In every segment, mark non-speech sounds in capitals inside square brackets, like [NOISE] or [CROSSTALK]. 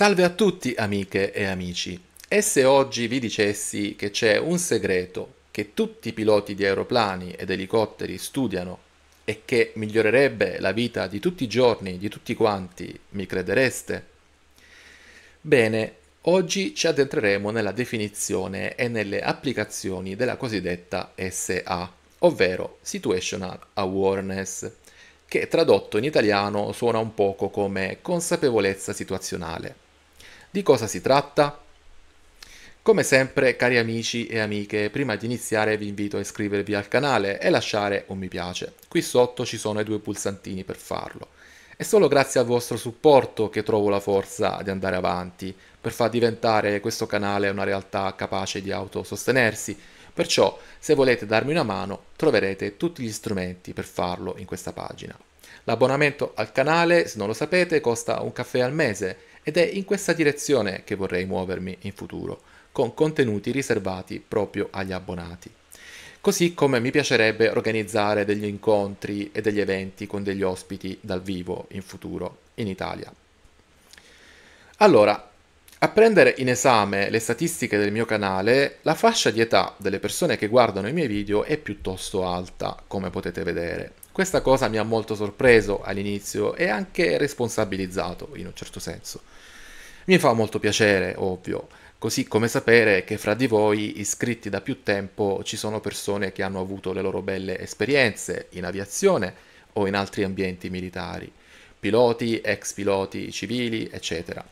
Salve a tutti amiche e amici. E se oggi vi dicessi che c'è un segreto che tutti i piloti di aeroplani ed elicotteri studiano e che migliorerebbe la vita di tutti i giorni di tutti quanti, mi credereste? Bene, oggi ci addentreremo nella definizione e nelle applicazioni della cosiddetta SA, ovvero Situational Awareness, che tradotto in italiano suona un poco come consapevolezza situazionale. Di cosa si tratta? Come sempre, cari amici e amiche, prima di iniziare vi invito a iscrivervi al canale e lasciare un mi piace. Qui sotto ci sono i due pulsantini per farlo. È solo grazie al vostro supporto che trovo la forza di andare avanti, per far diventare questo canale una realtà capace di autosostenersi. Perciò, se volete darmi una mano, troverete tutti gli strumenti per farlo in questa pagina. L'abbonamento al canale, se non lo sapete, costa un caffè al mese ed è in questa direzione che vorrei muovermi in futuro, con contenuti riservati proprio agli abbonati. Così come mi piacerebbe organizzare degli incontri e degli eventi con degli ospiti dal vivo in futuro in Italia. Allora, a prendere in esame le statistiche del mio canale, la fascia di età delle persone che guardano i miei video è piuttosto alta, come potete vedere. Questa cosa mi ha molto sorpreso all'inizio e anche responsabilizzato in un certo senso. Mi fa molto piacere, ovvio, così come sapere che fra di voi iscritti da più tempo ci sono persone che hanno avuto le loro belle esperienze in aviazione o in altri ambienti militari, piloti, ex piloti civili, eccetera.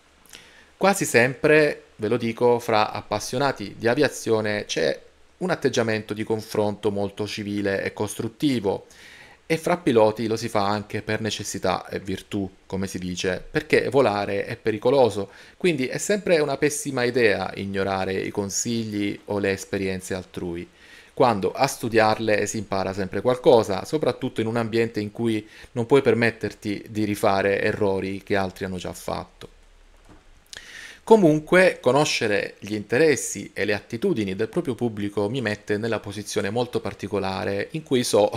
Quasi sempre, ve lo dico, fra appassionati di aviazione c'è un atteggiamento di confronto molto civile e costruttivo e fra piloti lo si fa anche per necessità e virtù, come si dice, perché volare è pericoloso, quindi è sempre una pessima idea ignorare i consigli o le esperienze altrui quando a studiarle si impara sempre qualcosa, soprattutto in un ambiente in cui non puoi permetterti di rifare errori che altri hanno già fatto. Comunque, conoscere gli interessi e le attitudini del proprio pubblico mi mette nella posizione molto particolare in cui so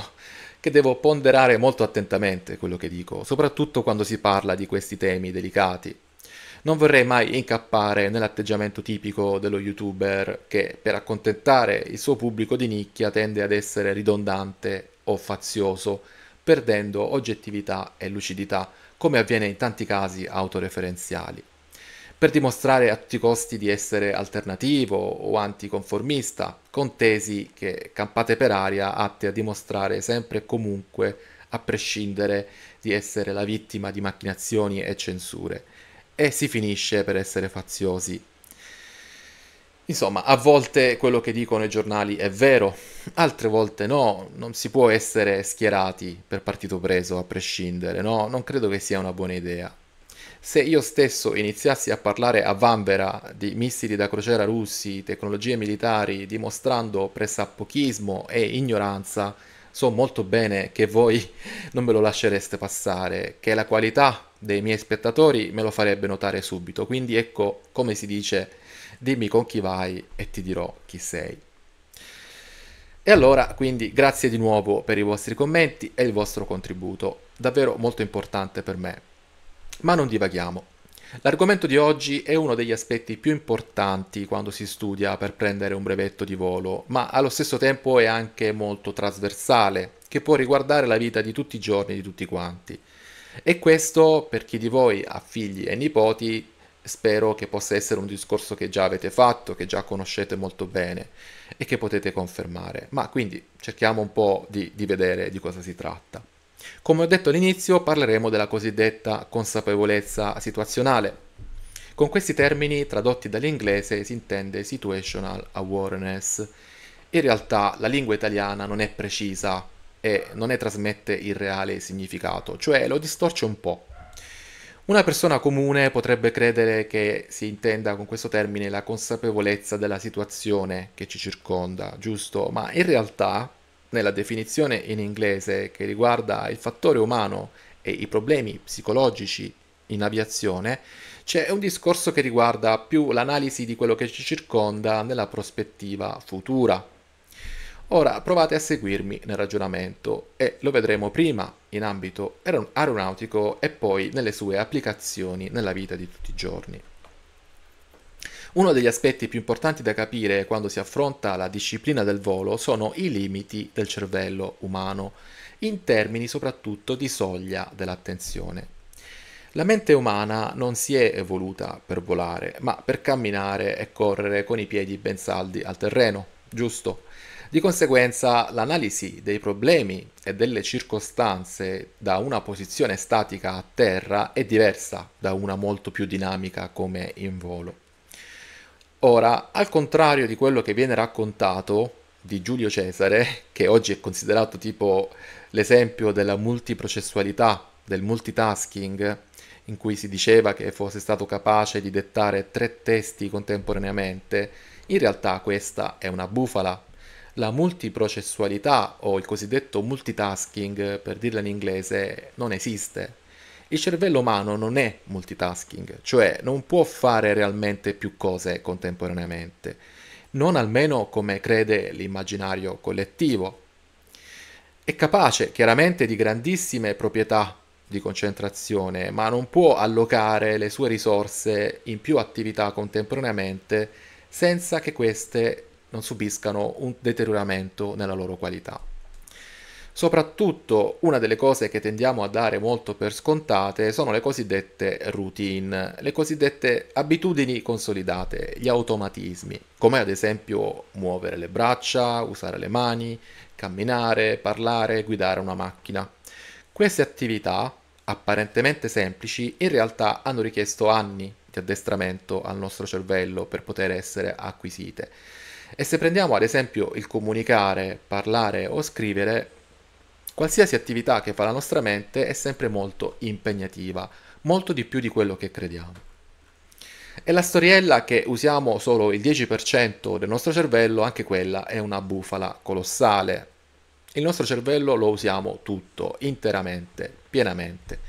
che devo ponderare molto attentamente quello che dico, soprattutto quando si parla di questi temi delicati. Non vorrei mai incappare nell'atteggiamento tipico dello youtuber che per accontentare il suo pubblico di nicchia tende ad essere ridondante o fazioso, perdendo oggettività e lucidità, come avviene in tanti casi autoreferenziali per dimostrare a tutti i costi di essere alternativo o anticonformista, con tesi che campate per aria atte a dimostrare sempre e comunque, a prescindere, di essere la vittima di macchinazioni e censure, e si finisce per essere faziosi. Insomma, a volte quello che dicono i giornali è vero, altre volte no, non si può essere schierati per partito preso a prescindere, no? Non credo che sia una buona idea se io stesso iniziassi a parlare a vanvera di missili da crociera russi, tecnologie militari, dimostrando pressappochismo e ignoranza, so molto bene che voi [LAUGHS] non me lo lascereste passare, che la qualità dei miei spettatori me lo farebbe notare subito. Quindi ecco come si dice, dimmi con chi vai e ti dirò chi sei. E allora, quindi, grazie di nuovo per i vostri commenti e il vostro contributo, davvero molto importante per me. Ma non divaghiamo. L'argomento di oggi è uno degli aspetti più importanti quando si studia per prendere un brevetto di volo, ma allo stesso tempo è anche molto trasversale, che può riguardare la vita di tutti i giorni di tutti quanti. E questo, per chi di voi ha figli e nipoti, spero che possa essere un discorso che già avete fatto, che già conoscete molto bene e che potete confermare. Ma quindi cerchiamo un po' di, di vedere di cosa si tratta. Come ho detto all'inizio, parleremo della cosiddetta consapevolezza situazionale. Con questi termini, tradotti dall'inglese, si intende situational awareness. In realtà la lingua italiana non è precisa e non ne trasmette il reale significato, cioè lo distorce un po'. Una persona comune potrebbe credere che si intenda con questo termine la consapevolezza della situazione che ci circonda, giusto? Ma in realtà nella definizione in inglese che riguarda il fattore umano e i problemi psicologici in aviazione, c'è un discorso che riguarda più l'analisi di quello che ci circonda nella prospettiva futura. Ora provate a seguirmi nel ragionamento e lo vedremo prima in ambito aeronautico e poi nelle sue applicazioni nella vita di tutti i giorni. Uno degli aspetti più importanti da capire quando si affronta la disciplina del volo sono i limiti del cervello umano, in termini soprattutto di soglia dell'attenzione. La mente umana non si è evoluta per volare, ma per camminare e correre con i piedi ben saldi al terreno, giusto? Di conseguenza l'analisi dei problemi e delle circostanze da una posizione statica a terra è diversa da una molto più dinamica come in volo. Ora, al contrario di quello che viene raccontato di Giulio Cesare, [LAUGHS] che oggi è considerato tipo l'esempio della multiprocessualità, del multitasking, in cui si diceva che fosse stato capace di dettare tre testi contemporaneamente, in realtà questa è una bufala. La multiprocessualità o il cosiddetto multitasking, per dirla in inglese, non esiste. Il cervello umano non è multitasking, cioè non può fare realmente più cose contemporaneamente, non almeno come crede l'immaginario collettivo. È capace chiaramente di grandissime proprietà di concentrazione, ma non può allocare le sue risorse in più attività contemporaneamente senza che queste non subiscano un deterioramento nella loro qualità. Soprattutto una delle cose che tendiamo a dare molto per scontate sono le cosiddette routine, le cosiddette abitudini consolidate, gli automatismi, come ad esempio muovere le braccia, usare le mani, camminare, parlare, guidare una macchina. Queste attività, apparentemente semplici, in realtà hanno richiesto anni di addestramento al nostro cervello per poter essere acquisite. E se prendiamo ad esempio il comunicare, parlare o scrivere, Qualsiasi attività che fa la nostra mente è sempre molto impegnativa, molto di più di quello che crediamo. E la storiella che usiamo solo il 10% del nostro cervello, anche quella è una bufala colossale. Il nostro cervello lo usiamo tutto, interamente, pienamente.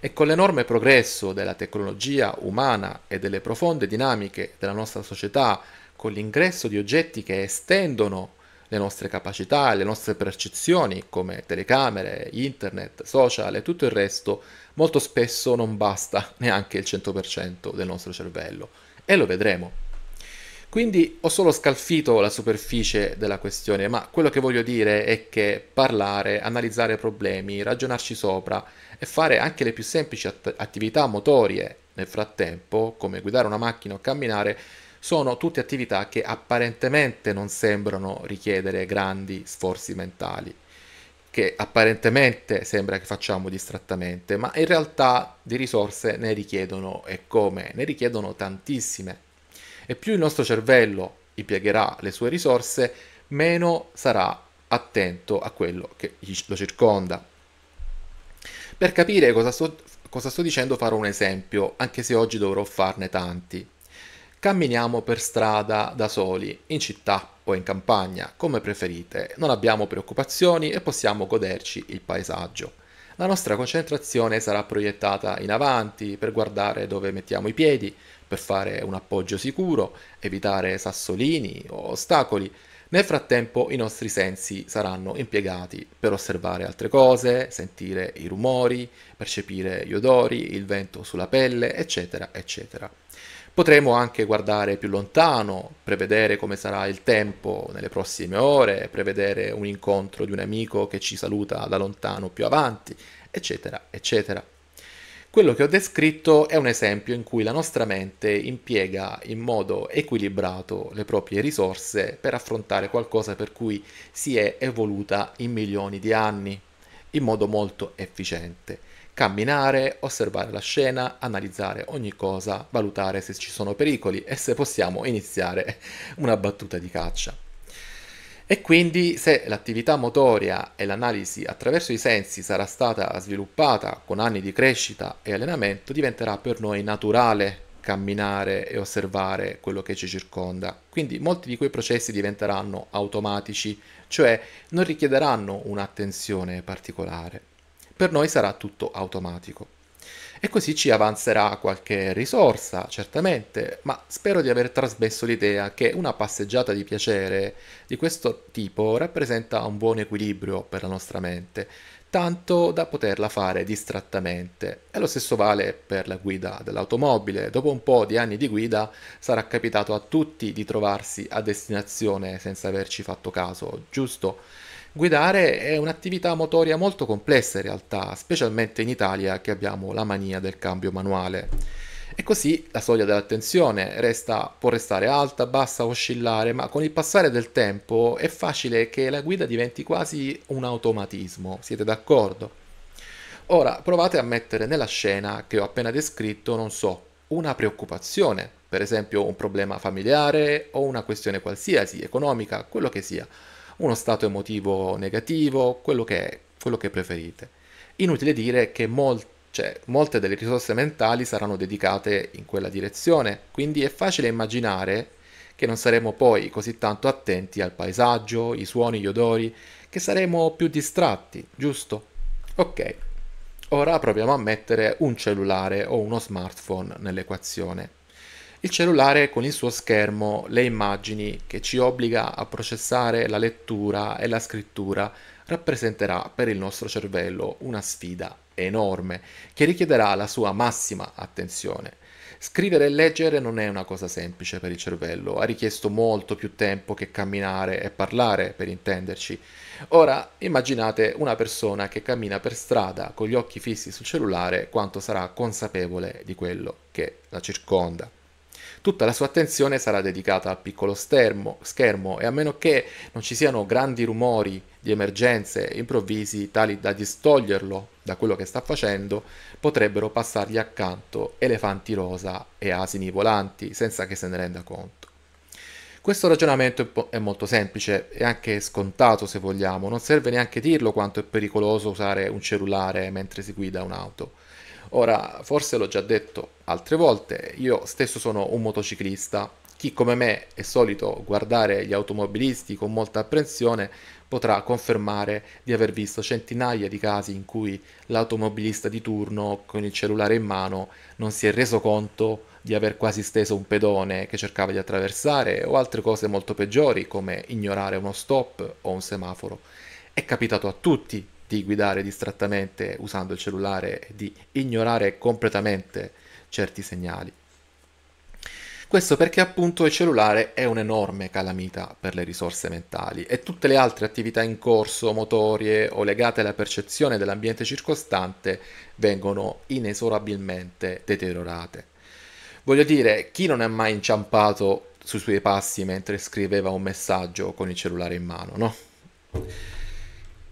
E con l'enorme progresso della tecnologia umana e delle profonde dinamiche della nostra società, con l'ingresso di oggetti che estendono le nostre capacità, le nostre percezioni come telecamere, internet, social e tutto il resto, molto spesso non basta [LAUGHS] neanche il 100% del nostro cervello e lo vedremo. Quindi ho solo scalfito la superficie della questione, ma quello che voglio dire è che parlare, analizzare problemi, ragionarci sopra e fare anche le più semplici att- attività motorie nel frattempo, come guidare una macchina o camminare, sono tutte attività che apparentemente non sembrano richiedere grandi sforzi mentali, che apparentemente sembra che facciamo distrattamente, ma in realtà di risorse ne richiedono e come? Ne richiedono tantissime. E più il nostro cervello impiegherà le sue risorse, meno sarà attento a quello che lo circonda. Per capire cosa sto, cosa sto dicendo farò un esempio, anche se oggi dovrò farne tanti. Camminiamo per strada da soli, in città o in campagna, come preferite, non abbiamo preoccupazioni e possiamo goderci il paesaggio. La nostra concentrazione sarà proiettata in avanti per guardare dove mettiamo i piedi, per fare un appoggio sicuro, evitare sassolini o ostacoli. Nel frattempo i nostri sensi saranno impiegati per osservare altre cose, sentire i rumori, percepire gli odori, il vento sulla pelle, eccetera, eccetera. Potremo anche guardare più lontano, prevedere come sarà il tempo nelle prossime ore, prevedere un incontro di un amico che ci saluta da lontano più avanti, eccetera, eccetera. Quello che ho descritto è un esempio in cui la nostra mente impiega in modo equilibrato le proprie risorse per affrontare qualcosa per cui si è evoluta in milioni di anni, in modo molto efficiente camminare, osservare la scena, analizzare ogni cosa, valutare se ci sono pericoli e se possiamo iniziare una battuta di caccia. E quindi se l'attività motoria e l'analisi attraverso i sensi sarà stata sviluppata con anni di crescita e allenamento, diventerà per noi naturale camminare e osservare quello che ci circonda. Quindi molti di quei processi diventeranno automatici, cioè non richiederanno un'attenzione particolare per noi sarà tutto automatico. E così ci avanzerà qualche risorsa, certamente, ma spero di aver trasmesso l'idea che una passeggiata di piacere di questo tipo rappresenta un buon equilibrio per la nostra mente, tanto da poterla fare distrattamente. E lo stesso vale per la guida dell'automobile. Dopo un po' di anni di guida sarà capitato a tutti di trovarsi a destinazione senza averci fatto caso, giusto? Guidare è un'attività motoria molto complessa in realtà, specialmente in Italia che abbiamo la mania del cambio manuale. E così la soglia dell'attenzione resta, può restare alta, bassa, oscillare, ma con il passare del tempo è facile che la guida diventi quasi un automatismo, siete d'accordo? Ora provate a mettere nella scena che ho appena descritto, non so, una preoccupazione, per esempio un problema familiare o una questione qualsiasi, economica, quello che sia uno stato emotivo negativo, quello che, è, quello che preferite. Inutile dire che molti cioè, molte delle risorse mentali saranno dedicate in quella direzione, quindi è facile immaginare che non saremo poi così tanto attenti al paesaggio, i suoni, gli odori, che saremo più distratti, giusto? Ok, ora proviamo a mettere un cellulare o uno smartphone nell'equazione. Il cellulare con il suo schermo, le immagini che ci obbliga a processare la lettura e la scrittura rappresenterà per il nostro cervello una sfida enorme che richiederà la sua massima attenzione. Scrivere e leggere non è una cosa semplice per il cervello, ha richiesto molto più tempo che camminare e parlare, per intenderci. Ora immaginate una persona che cammina per strada con gli occhi fissi sul cellulare quanto sarà consapevole di quello che la circonda tutta la sua attenzione sarà dedicata al piccolo schermo, schermo e a meno che non ci siano grandi rumori di emergenze improvvisi tali da distoglierlo da quello che sta facendo, potrebbero passargli accanto elefanti rosa e asini volanti senza che se ne renda conto. Questo ragionamento è molto semplice e anche scontato se vogliamo, non serve neanche dirlo quanto è pericoloso usare un cellulare mentre si guida un'auto. Ora, forse l'ho già detto altre volte, io stesso sono un motociclista. Chi come me è solito guardare gli automobilisti con molta apprensione potrà confermare di aver visto centinaia di casi in cui l'automobilista di turno con il cellulare in mano non si è reso conto di aver quasi steso un pedone che cercava di attraversare o altre cose molto peggiori come ignorare uno stop o un semaforo. È capitato a tutti di guidare distrattamente usando il cellulare e di ignorare completamente certi segnali. Questo perché appunto il cellulare è un'enorme calamita per le risorse mentali e tutte le altre attività in corso, motorie o legate alla percezione dell'ambiente circostante vengono inesorabilmente deteriorate. Voglio dire, chi non è mai inciampato sui suoi passi mentre scriveva un messaggio con il cellulare in mano, no?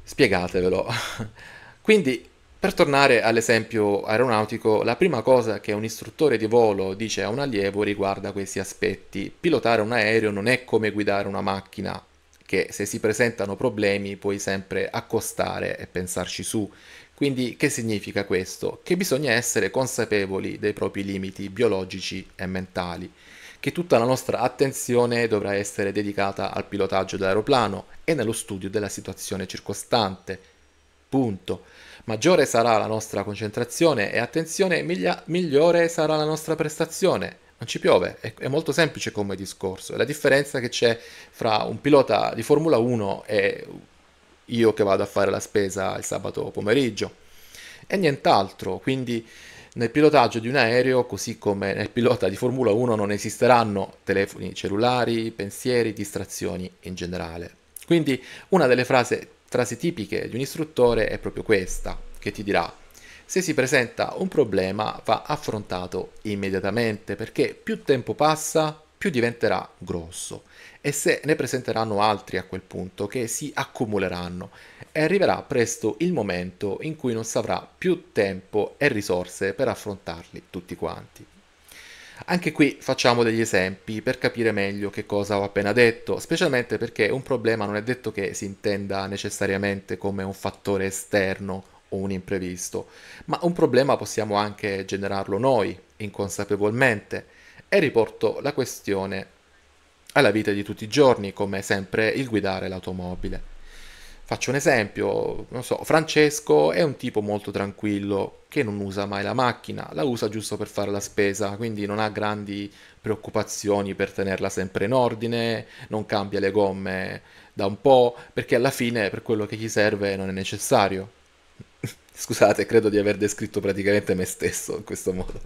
spiegatevelo. [LAUGHS] Quindi, per tornare all'esempio aeronautico, la prima cosa che un istruttore di volo dice a un allievo riguarda questi aspetti. Pilotare un aereo non è come guidare una macchina, che se si presentano problemi puoi sempre accostare e pensarci su. Quindi che significa questo? Che bisogna essere consapevoli dei propri limiti biologici e mentali che tutta la nostra attenzione dovrà essere dedicata al pilotaggio dell'aeroplano e nello studio della situazione circostante. Punto. Maggiore sarà la nostra concentrazione e attenzione, miglia- migliore sarà la nostra prestazione. Non ci piove, è, è molto semplice come discorso. È la differenza che c'è fra un pilota di Formula 1 e io che vado a fare la spesa il sabato pomeriggio. E nient'altro, quindi nel pilotaggio di un aereo, così come nel pilota di Formula 1, non esisteranno telefoni cellulari, pensieri, distrazioni in generale. Quindi una delle frasi, frasi tipiche di un istruttore è proprio questa, che ti dirà se si presenta un problema va affrontato immediatamente perché più tempo passa più diventerà grosso e se ne presenteranno altri a quel punto che si accumuleranno e arriverà presto il momento in cui non si avrà più tempo e risorse per affrontarli tutti quanti. Anche qui facciamo degli esempi per capire meglio che cosa ho appena detto, specialmente perché un problema non è detto che si intenda necessariamente come un fattore esterno o un imprevisto, ma un problema possiamo anche generarlo noi, inconsapevolmente, e riporto la questione alla vita di tutti i giorni, come sempre il guidare l'automobile. Faccio un esempio, non so, Francesco è un tipo molto tranquillo che non usa mai la macchina, la usa giusto per fare la spesa, quindi non ha grandi preoccupazioni per tenerla sempre in ordine, non cambia le gomme da un po', perché alla fine per quello che gli serve non è necessario. [LAUGHS] Scusate, credo di aver descritto praticamente me stesso in questo modo.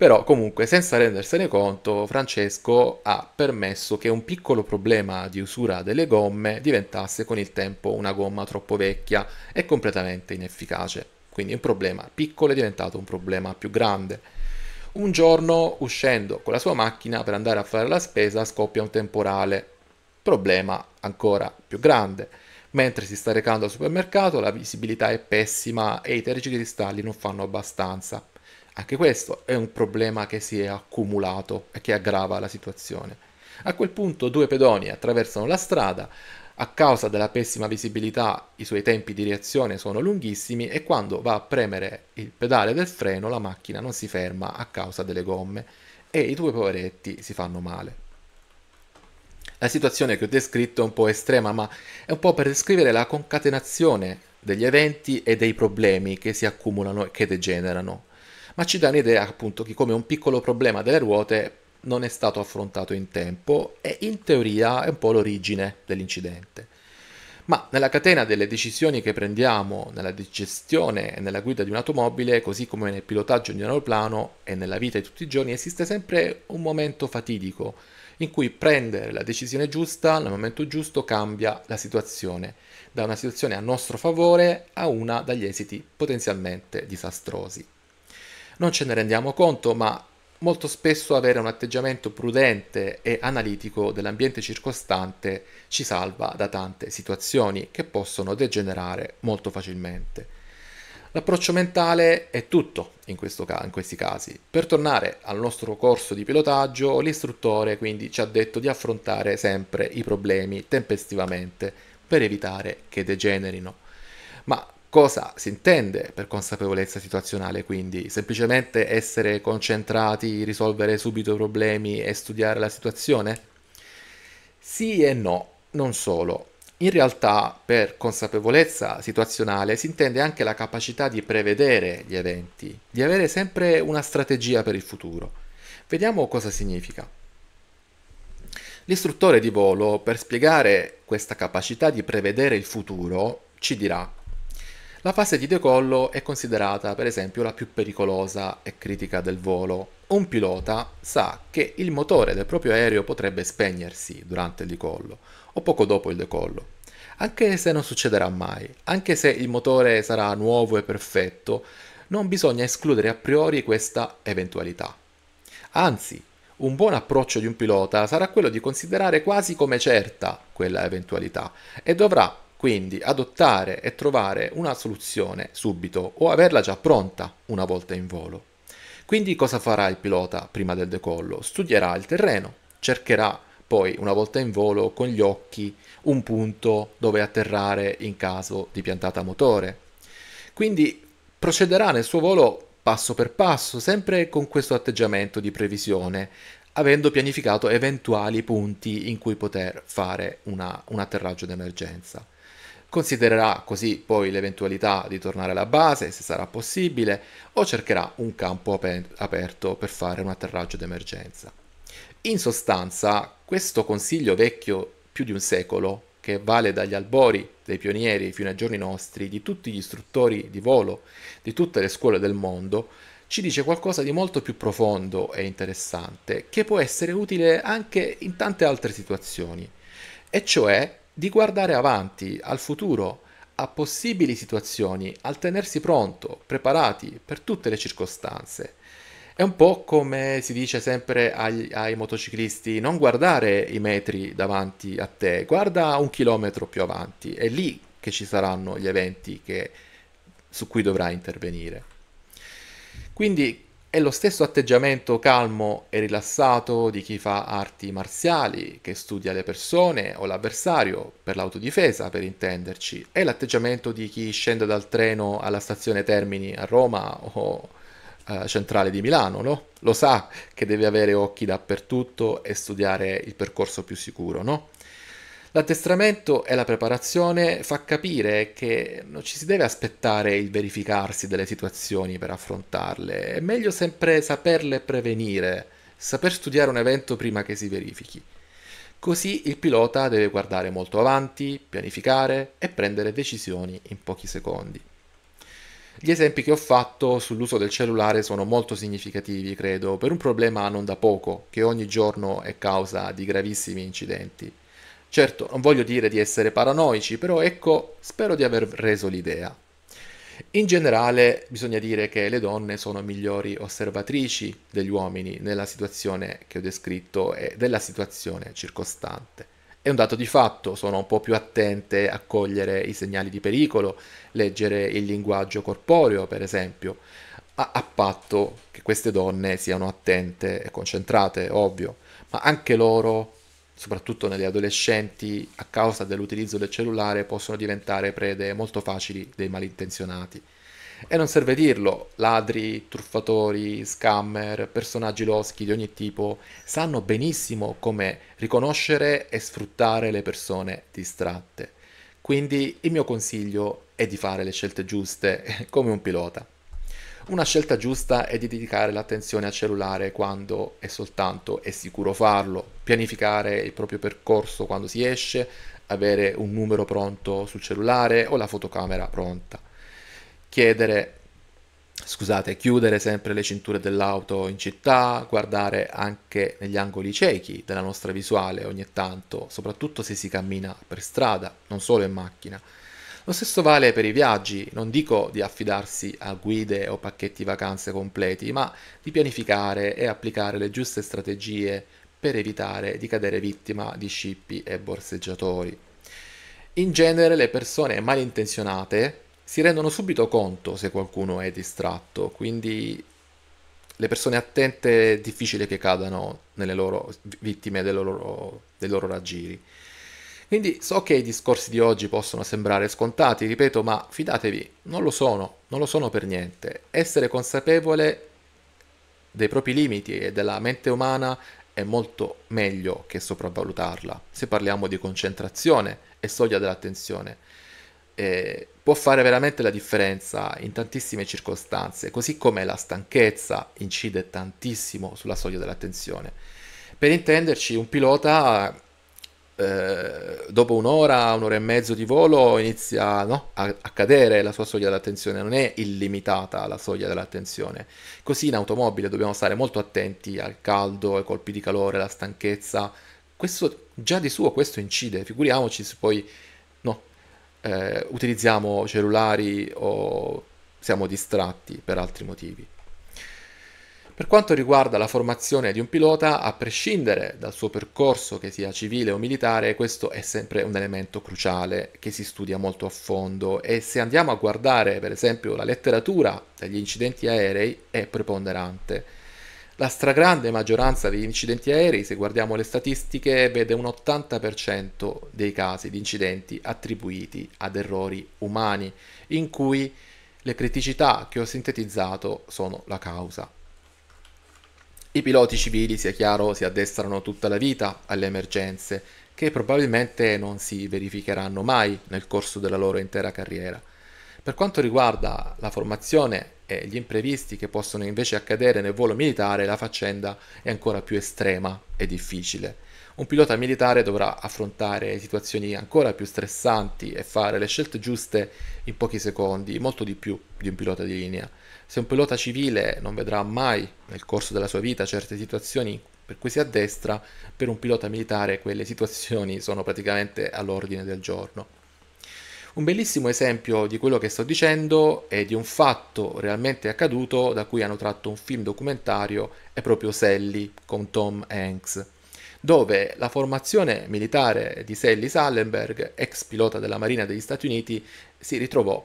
Però comunque senza rendersene conto Francesco ha permesso che un piccolo problema di usura delle gomme diventasse con il tempo una gomma troppo vecchia e completamente inefficace. Quindi un problema piccolo è diventato un problema più grande. Un giorno, uscendo con la sua macchina per andare a fare la spesa, scoppia un temporale, problema ancora più grande. Mentre si sta recando al supermercato, la visibilità è pessima e i tergicristalli non fanno abbastanza. Anche questo è un problema che si è accumulato e che aggrava la situazione. A quel punto due pedoni attraversano la strada, a causa della pessima visibilità i suoi tempi di reazione sono lunghissimi e quando va a premere il pedale del freno la macchina non si ferma a causa delle gomme e i due poveretti si fanno male. La situazione che ho descritto è un po' estrema ma è un po' per descrivere la concatenazione degli eventi e dei problemi che si accumulano e che degenerano ma ci dà un'idea appunto che come un piccolo problema delle ruote non è stato affrontato in tempo e in teoria è un po' l'origine dell'incidente. Ma nella catena delle decisioni che prendiamo nella digestione e nella guida di un'automobile, così come nel pilotaggio di un aeroplano e nella vita di tutti i giorni, esiste sempre un momento fatidico in cui prendere la decisione giusta nel momento giusto cambia la situazione, da una situazione a nostro favore a una dagli esiti potenzialmente disastrosi. Non ce ne rendiamo conto, ma molto spesso avere un atteggiamento prudente e analitico dell'ambiente circostante ci salva da tante situazioni che possono degenerare molto facilmente. L'approccio mentale è tutto in, ca- in, questi casi. Per tornare al nostro corso di pilotaggio, l'istruttore quindi ci ha detto di affrontare sempre i problemi tempestivamente per evitare che degenerino. Ma Cosa si intende per consapevolezza situazionale, quindi? Semplicemente essere concentrati, risolvere subito i problemi e studiare la situazione? Sì e no, non solo. In realtà per consapevolezza situazionale si intende anche la capacità di prevedere gli eventi, di avere sempre una strategia per il futuro. Vediamo cosa significa. L'istruttore di volo, per spiegare questa capacità di prevedere il futuro, ci dirà la fase di decollo è considerata per esempio la più pericolosa e critica del volo. Un pilota sa che il motore del proprio aereo potrebbe spegnersi durante il decollo o poco dopo il decollo. Anche se non succederà mai, anche se il motore sarà nuovo e perfetto, non bisogna escludere a priori questa eventualità. Anzi, un buon approccio di un pilota sarà quello di considerare quasi come certa quella eventualità e dovrà quindi adottare e trovare una soluzione subito o averla già pronta una volta in volo. Quindi cosa farà il pilota prima del decollo? Studierà il terreno, cercherà poi una volta in volo con gli occhi un punto dove atterrare in caso di piantata motore. Quindi procederà nel suo volo passo per passo, sempre con questo atteggiamento di previsione, avendo pianificato eventuali punti in cui poter fare una, un atterraggio d'emergenza. Considererà così poi l'eventualità di tornare alla base, se sarà possibile, o cercherà un campo aperto per fare un atterraggio d'emergenza. In sostanza, questo consiglio vecchio più di un secolo, che vale dagli albori dei pionieri fino ai giorni nostri, di tutti gli istruttori di volo, di tutte le scuole del mondo, ci dice qualcosa di molto più profondo e interessante, che può essere utile anche in tante altre situazioni, e cioè di guardare avanti, al futuro, a possibili situazioni, al tenersi pronto, preparati per tutte le circostanze. È un po' come si dice sempre agli, ai motociclisti, non guardare i metri davanti a te, guarda un chilometro più avanti, è lì che ci saranno gli eventi che, su cui dovrai intervenire. Quindi è lo stesso atteggiamento calmo e rilassato di chi fa arti marziali, che studia le persone o l'avversario, per l'autodifesa per intenderci. È l'atteggiamento di chi scende dal treno alla stazione Termini a Roma o eh, centrale di Milano, no? Lo sa che deve avere occhi dappertutto e studiare il percorso più sicuro, no? L'addestramento e la preparazione fa capire che non ci si deve aspettare il verificarsi delle situazioni per affrontarle, è meglio sempre saperle prevenire, saper studiare un evento prima che si verifichi. Così il pilota deve guardare molto avanti, pianificare e prendere decisioni in pochi secondi. Gli esempi che ho fatto sull'uso del cellulare sono molto significativi, credo, per un problema non da poco, che ogni giorno è causa di gravissimi incidenti. Certo, non voglio dire di essere paranoici, però ecco, spero di aver reso l'idea. In generale bisogna dire che le donne sono migliori osservatrici degli uomini nella situazione che ho descritto e della situazione circostante. È un dato di fatto, sono un po' più attente a cogliere i segnali di pericolo, leggere il linguaggio corporeo per esempio, a, a patto che queste donne siano attente e concentrate, ovvio, ma anche loro soprattutto nelle adolescenti, a causa dell'utilizzo del cellulare possono diventare prede molto facili dei malintenzionati. E non serve dirlo, ladri, truffatori, scammer, personaggi loschi di ogni tipo sanno benissimo come riconoscere e sfruttare le persone distratte. Quindi il mio consiglio è di fare le scelte giuste, [LAUGHS] come un pilota. Una scelta giusta è di dedicare l'attenzione al cellulare quando è soltanto è sicuro farlo, pianificare il proprio percorso quando si esce, avere un numero pronto sul cellulare o la fotocamera pronta. Chiedere scusate, chiudere sempre le cinture dell'auto in città, guardare anche negli angoli ciechi della nostra visuale ogni tanto, soprattutto se si cammina per strada, non solo in macchina. Lo stesso vale per i viaggi, non dico di affidarsi a guide o pacchetti vacanze completi, ma di pianificare e applicare le giuste strategie per evitare di cadere vittima di scippi e borseggiatori. In genere le persone malintenzionate si rendono subito conto se qualcuno è distratto, quindi le persone attente è difficile che cadano nelle loro vittime dei loro, dei loro raggiri. Quindi so che i discorsi di oggi possono sembrare scontati, ripeto, ma fidatevi, non lo sono, non lo sono per niente. Essere consapevole dei propri limiti e della mente umana è molto meglio che sopravvalutarla, se parliamo di concentrazione e soglia dell'attenzione. Eh, può fare veramente la differenza in tantissime circostanze, così come la stanchezza incide tantissimo sulla soglia dell'attenzione. Per intenderci, un pilota eh, dopo un'ora, un'ora e mezzo di volo inizia no, a, a, cadere la sua soglia dell'attenzione, non è illimitata la soglia dell'attenzione. Così in automobile dobbiamo stare molto attenti al caldo, ai colpi di calore, alla stanchezza. Questo, già di suo questo incide, figuriamoci se poi no, eh, utilizziamo cellulari o siamo distratti per altri motivi. Per quanto riguarda la formazione di un pilota, a prescindere dal suo percorso, che sia civile o militare, questo è sempre un elemento cruciale che si studia molto a fondo e se andiamo a guardare per esempio la letteratura degli incidenti aerei è preponderante. La stragrande maggioranza degli incidenti aerei, se guardiamo le statistiche, vede un 80% dei casi di incidenti attribuiti ad errori umani, in cui le criticità che ho sintetizzato sono la causa. I piloti civili, sia chiaro, si addestrano tutta la vita alle emergenze, che probabilmente non si verificheranno mai nel corso della loro intera carriera. Per quanto riguarda la formazione e gli imprevisti che possono invece accadere nel volo militare, la faccenda è ancora più estrema e difficile. Un pilota militare dovrà affrontare situazioni ancora più stressanti e fare le scelte giuste in pochi secondi, molto di più di un pilota di linea. Se un pilota civile non vedrà mai nel corso della sua vita certe situazioni per cui si addestra, per un pilota militare quelle situazioni sono praticamente all'ordine del giorno. Un bellissimo esempio di quello che sto dicendo e di un fatto realmente accaduto da cui hanno tratto un film documentario è proprio Sally con Tom Hanks, dove la formazione militare di Sally Sallenberg, ex pilota della Marina degli Stati Uniti, si ritrovò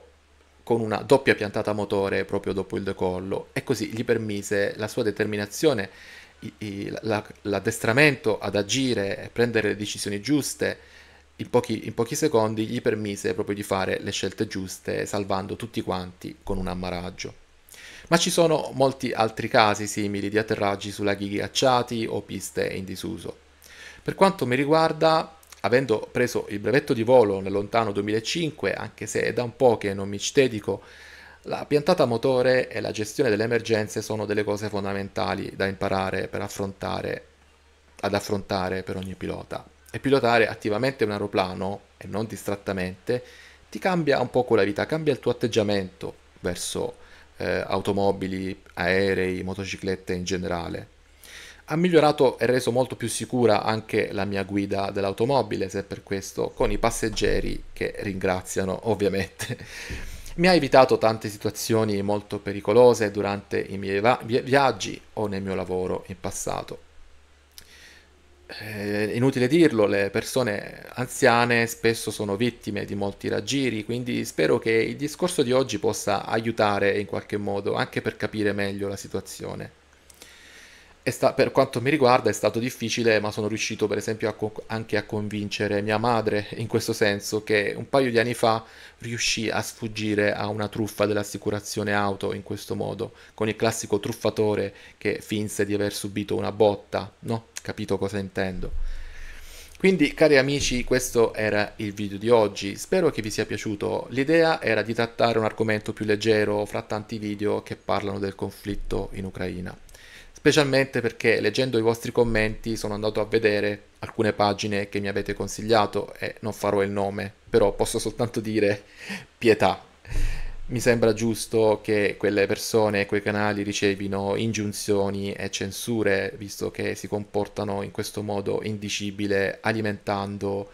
con una doppia piantata motore proprio dopo il decollo e così gli permise la sua determinazione, l'addestramento ad agire e prendere le decisioni giuste in pochi, in pochi, secondi gli permise proprio di fare le scelte giuste salvando tutti quanti con un ammaraggio. Ma ci sono molti altri casi simili di atterraggi su laghi ghiacciati o piste in disuso. Per quanto mi riguarda avendo preso il brevetto di volo nel lontano 2005, anche se è da un po' che non mi ci dedico, la piantata motore e la gestione delle emergenze sono delle cose fondamentali da imparare per affrontare, ad affrontare per ogni pilota. E pilotare attivamente un aeroplano e non distrattamente ti cambia un po' la vita, cambia il tuo atteggiamento verso eh, automobili, aerei, motociclette in generale. Ha migliorato e reso molto più sicura anche la mia guida dell'automobile, se per questo, con i passeggeri che ringraziano ovviamente. [LAUGHS] Mi ha evitato tante situazioni molto pericolose durante i miei vi- viaggi o nel mio lavoro in passato. Eh, inutile dirlo, le persone anziane spesso sono vittime di molti raggiri, quindi spero che il discorso di oggi possa aiutare in qualche modo anche per capire meglio la situazione sta- per quanto mi riguarda è stato difficile, ma sono riuscito per esempio a co- anche a convincere mia madre in questo senso che un paio di anni fa riuscì a sfuggire a una truffa dell'assicurazione auto in questo modo, con il classico truffatore che finse di aver subito una botta, no? Capito cosa intendo. Quindi cari amici, questo era il video di oggi, spero che vi sia piaciuto. L'idea era di trattare un argomento più leggero fra tanti video che parlano del conflitto in Ucraina specialmente perché leggendo i vostri commenti sono andato a vedere alcune pagine che mi avete consigliato e non farò il nome, però posso soltanto dire pietà. Mi sembra giusto che quelle persone e quei canali ricevino ingiunzioni e censure, visto che si comportano in questo modo indicibile, alimentando,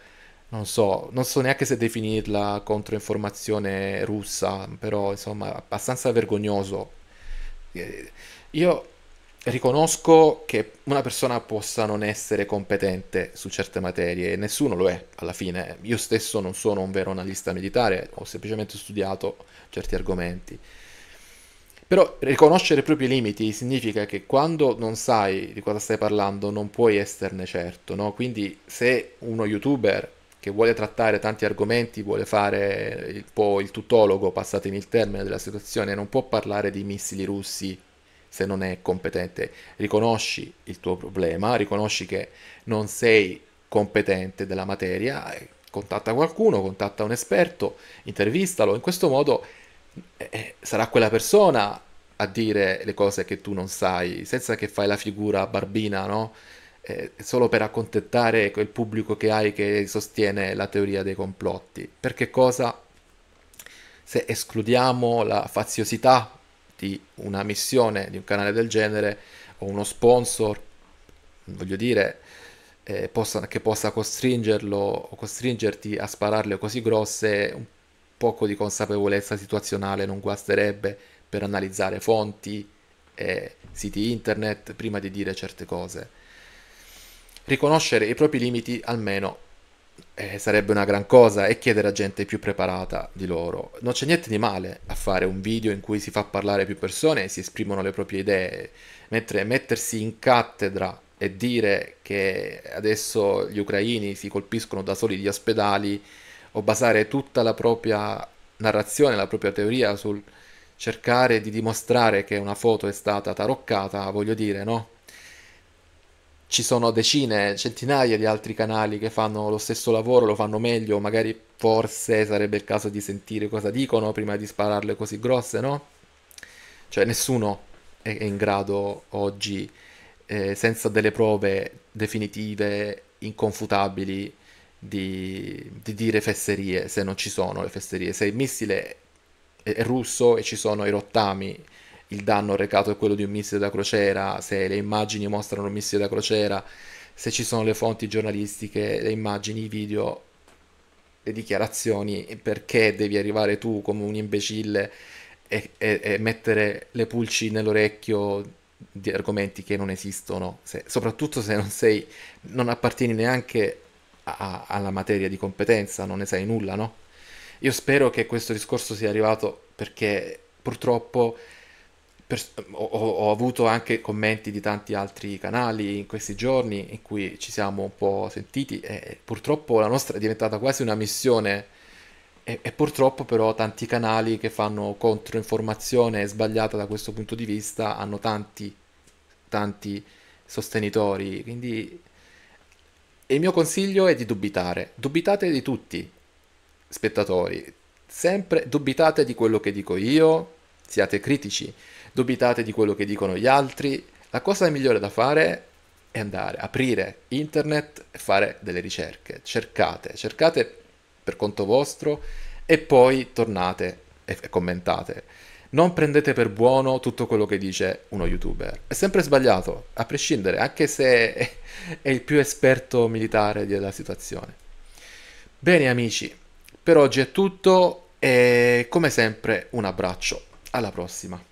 non so, non so neanche se definirla controinformazione russa, però insomma abbastanza vergognoso. Eh, io riconosco che una persona possa non essere competente su certe materie, nessuno lo è alla fine. Io stesso non sono un vero analista militare, ho semplicemente studiato certi argomenti. Però riconoscere i propri limiti significa che quando non sai di cosa stai parlando non puoi esserne certo, no? Quindi se uno youtuber che vuole trattare tanti argomenti, vuole fare un po' il tutologo, passatemi il termine della situazione, non può parlare di missili russi se non è competente. Riconosci il tuo problema, riconosci che non sei competente della materia, eh, contatta qualcuno, contatta un esperto, intervistalo, in questo modo eh, eh, sarà quella persona a dire le cose che tu non sai, senza che fai la figura barbina, no? Eh, solo per accontentare quel pubblico che hai che sostiene la teoria dei complotti. Perché cosa? Se escludiamo la faziosità di una missione di un canale del genere o uno sponsor, voglio dire, eh, possa, che possa costringerlo o costringerti a spararle così grosse, un poco di consapevolezza situazionale non guasterebbe per analizzare fonti e siti internet prima di dire certe cose. Riconoscere i propri limiti almeno eh, sarebbe una gran cosa e chiedere a gente più preparata di loro. Non c'è niente di male a fare un video in cui si fa parlare più persone e si esprimono le proprie idee, mentre mettersi in cattedra e dire che adesso gli ucraini si colpiscono da soli gli ospedali o basare tutta la propria narrazione, la propria teoria sul cercare di dimostrare che una foto è stata taroccata, voglio dire, no? ci sono decine, centinaia di altri canali che fanno lo stesso lavoro, lo fanno meglio, magari forse sarebbe il caso di sentire cosa dicono prima di spararle così grosse, no? Cioè nessuno è in grado oggi, eh, senza delle prove definitive, inconfutabili, di, di, dire fesserie se non ci sono le fesserie. Se il missile è russo e ci sono i rottami il danno recato è quello di un missile da crociera, se le immagini mostrano un missile da crociera, se ci sono le fonti giornalistiche, le immagini, i video, le dichiarazioni, perché devi arrivare tu come un imbecille e, e, e mettere le pulci nell'orecchio di argomenti che non esistono, se, soprattutto se non, sei, non appartieni neanche a, alla materia di competenza, non ne sai nulla, no? Io spero che questo discorso sia arrivato perché purtroppo pers- ho, ho, avuto anche commenti di tanti altri canali in questi giorni in cui ci siamo un po' sentiti e purtroppo la nostra è diventata quasi una missione e, e purtroppo però tanti canali che fanno controinformazione sbagliata da questo punto di vista hanno tanti, tanti sostenitori, quindi il mio consiglio è di dubitare, dubitate di tutti, spettatori, sempre dubitate di quello che dico io, siate critici, dubitate di quello che dicono gli altri, la cosa migliore da fare è andare, aprire internet e fare delle ricerche, cercate, cercate per conto vostro e poi tornate e commentate. Non prendete per buono tutto quello che dice uno youtuber. È sempre sbagliato, a prescindere, anche se è il più esperto militare della situazione. Bene amici, per oggi è tutto e come sempre un abbraccio. Alla prossima.